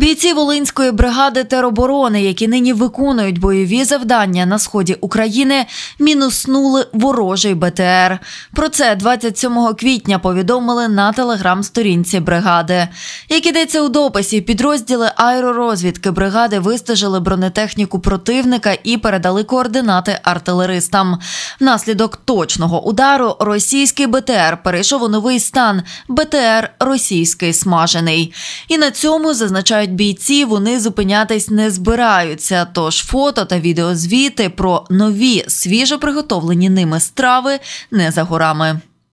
Бійці Волинської бригади тероборони, які нині виконують бойові завдання на сході України, мінуснули ворожий БТР. Про це 27 квітня повідомили на телеграм-сторінці бригади. Як ідеться у дописі, підрозділи аеророзвідки бригади вистежили бронетехніку противника і передали координати артилеристам. Внаслідок точного удару російський БТР перейшов у новий стан БТР Російський смажений. І на цьому зазначають п'ять бійців, вони зупинятись не збираються. Тож фото та відеозвіти про нові свіжо приготовлені ними страви не за горами.